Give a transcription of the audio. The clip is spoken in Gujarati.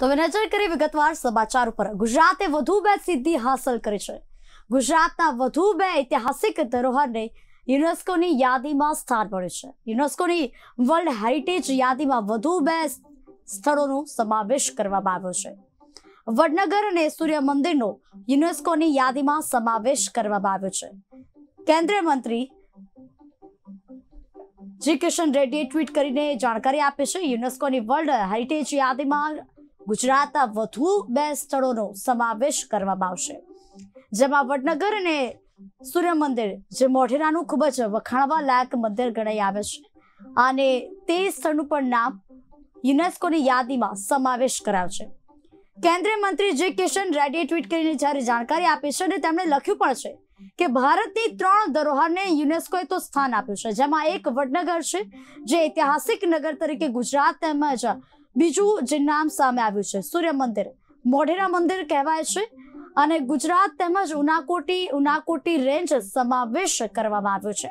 તો હવે નજર કરી વિગતવાર સમાચાર ઉપર ગુજરાતે વધુ બે સિદ્ધિ હાંસલ કરી છે ગુજરાતના વધુ બે ઐતિહાસિક ધરોહરને યુનેસ્કોની યાદીમાં સ્થાન મળ્યું છે યુનેસ્કોની વર્લ્ડ હેરિટેજ યાદીમાં વધુ બે સ્થળોનો સમાવેશ કરવામાં આવ્યો છે વડનગર અને સૂર્ય મંદિરનો યુનેસ્કોની યાદીમાં સમાવેશ કરવામાં આવ્યો છે કેન્દ્રીય મંત્રી જી કિશન રેડ્ડીએ ટ્વીટ કરીને જાણકારી આપી છે યુનેસ્કોની વર્લ્ડ હેરિટેજ યાદીમાં ગુજરાતના વધુ બે સ્થળોનો સમાવેશ કરવામાં આવશે જેમાં વડનગર અને સૂર્ય મંદિર જે મોઢેરાનું ખૂબ જ વખાણવા લાયક મંદિર ગણાઈ આવે છે અને તે સ્થળનું પણ નામ યુનેસ્કોની યાદીમાં સમાવેશ કરાયો છે કેન્દ્રીય મંત્રી જે કિશન રેડ્ડીએ ટ્વીટ કરીને જ્યારે જાણકારી આપી છે અને તેમણે લખ્યું પણ છે કે ભારતની ત્રણ ધરોહરને યુનેસ્કોએ તો સ્થાન આપ્યું છે જેમાં એક વડનગર છે જે ઐતિહાસિક નગર તરીકે ગુજરાત તેમજ બીજું જે નામ સામે આવ્યું છે સૂર્ય મંદિર મોઢેરા મંદિર કહેવાય છે અને ગુજરાત તેમજ ઉનાકોટી ઉનાકોટી રેન્જ સમાવેશ કરવામાં આવ્યો છે